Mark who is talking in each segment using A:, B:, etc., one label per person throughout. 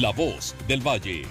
A: La Voz del Valle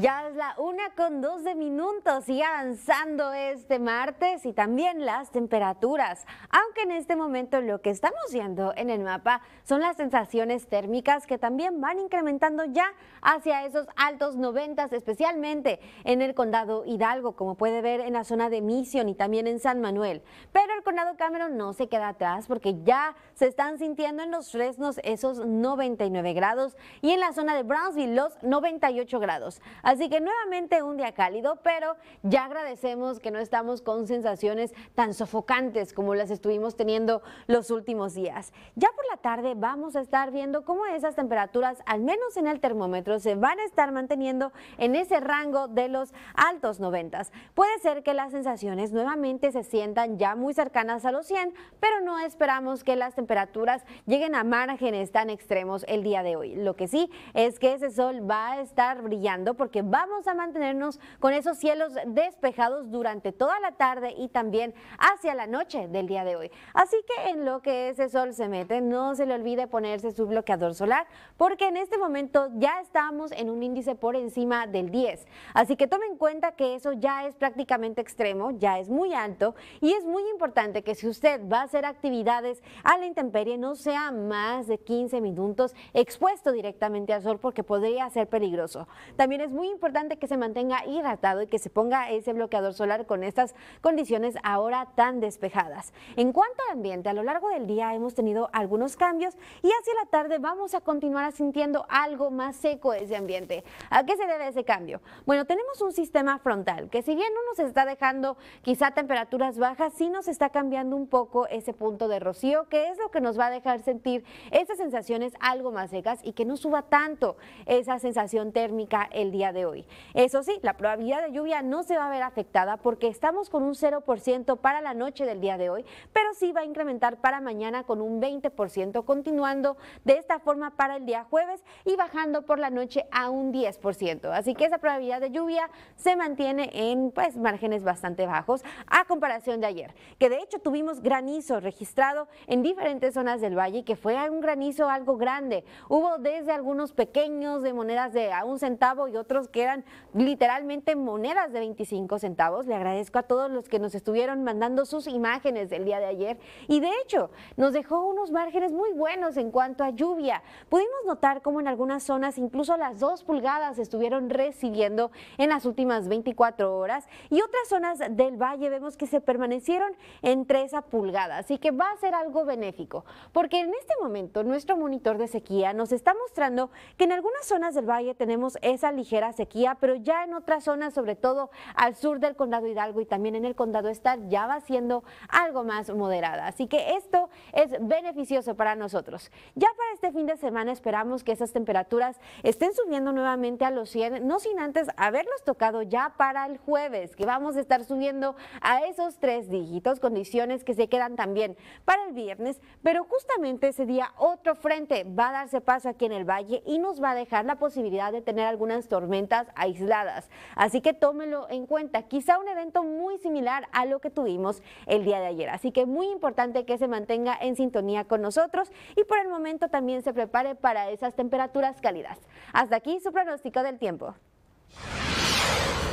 A: Ya es la una con 12 minutos y avanzando este martes y también las temperaturas. Aunque en este momento lo que estamos viendo en el mapa son las sensaciones térmicas que también van incrementando ya hacia esos altos 90, especialmente en el condado Hidalgo, como puede ver en la zona de Mission y también en San Manuel. Pero el condado Cameron no se queda atrás porque ya se están sintiendo en los fresnos esos 99 grados y en la zona de Brownsville los 98 grados. Así que nuevamente un día cálido, pero ya agradecemos que no estamos con sensaciones tan sofocantes como las estuvimos teniendo los últimos días. Ya por la tarde vamos a estar viendo cómo esas temperaturas, al menos en el termómetro, se van a estar manteniendo en ese rango de los altos 90. Puede ser que las sensaciones nuevamente se sientan ya muy cercanas a los 100, pero no esperamos que las temperaturas lleguen a márgenes tan extremos el día de hoy. Lo que sí es que ese sol va a estar brillando porque vamos a mantenernos con esos cielos despejados durante toda la tarde y también hacia la noche del día de hoy. Así que en lo que ese sol se mete, no se le olvide ponerse su bloqueador solar, porque en este momento ya estamos en un índice por encima del 10. Así que tome en cuenta que eso ya es prácticamente extremo, ya es muy alto y es muy importante que si usted va a hacer actividades a la intemperie, no sea más de 15 minutos expuesto directamente al sol porque podría ser peligroso. También es muy importante que se mantenga hidratado y que se ponga ese bloqueador solar con estas condiciones ahora tan despejadas. En cuanto al ambiente, a lo largo del día hemos tenido algunos cambios y hacia la tarde vamos a continuar sintiendo algo más seco ese ambiente. ¿A qué se debe ese cambio? Bueno, tenemos un sistema frontal que si bien no nos está dejando quizá temperaturas bajas, sí nos está cambiando un poco ese punto de rocío, que es lo que nos va a dejar sentir esas sensaciones algo más secas y que no suba tanto esa sensación térmica el día de hoy. Eso sí, la probabilidad de lluvia no se va a ver afectada porque estamos con un 0% para la noche del día de hoy, pero sí va a incrementar para mañana con un 20%, continuando de esta forma para el día jueves y bajando por la noche a un 10%. Así que esa probabilidad de lluvia se mantiene en pues márgenes bastante bajos a comparación de ayer, que de hecho tuvimos granizo registrado en diferentes zonas del valle que fue un granizo algo grande. Hubo desde algunos pequeños de monedas de a un centavo y otros que eran literalmente monedas de 25 centavos. Le agradezco a todos los que nos estuvieron mandando sus imágenes del día de ayer y de hecho nos dejó unos márgenes muy buenos en cuanto a lluvia. Pudimos notar cómo en algunas zonas incluso las dos pulgadas estuvieron recibiendo en las últimas 24 horas y otras zonas del valle vemos que se permanecieron entre esa pulgada, así que va a ser algo benéfico, porque en este momento nuestro monitor de sequía nos está mostrando que en algunas zonas del valle tenemos esa ligera sequía, pero ya en otras zonas, sobre todo al sur del condado Hidalgo y también en el condado Estar, ya va siendo algo más moderada. Así que esto es beneficioso para nosotros. Ya para este fin de semana esperamos que esas temperaturas estén subiendo nuevamente a los 100, no sin antes haberlos tocado ya para el jueves, que vamos a estar subiendo a esos tres dígitos, condiciones que se quedan también para el viernes, pero justamente ese día otro frente va a darse paso aquí en el valle y nos va a dejar la posibilidad de tener algunas tormentas aisladas. Así que tómelo en cuenta, quizá un evento muy similar a lo que tuvimos el día de ayer. Así que muy importante que se mantenga en sintonía con nosotros y por el momento también se prepare para esas temperaturas cálidas. Hasta aquí su pronóstico del tiempo.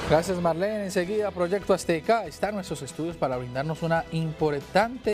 A: Gracias Marlene. Enseguida Proyecto Azteca está en nuestros estudios para brindarnos una importante...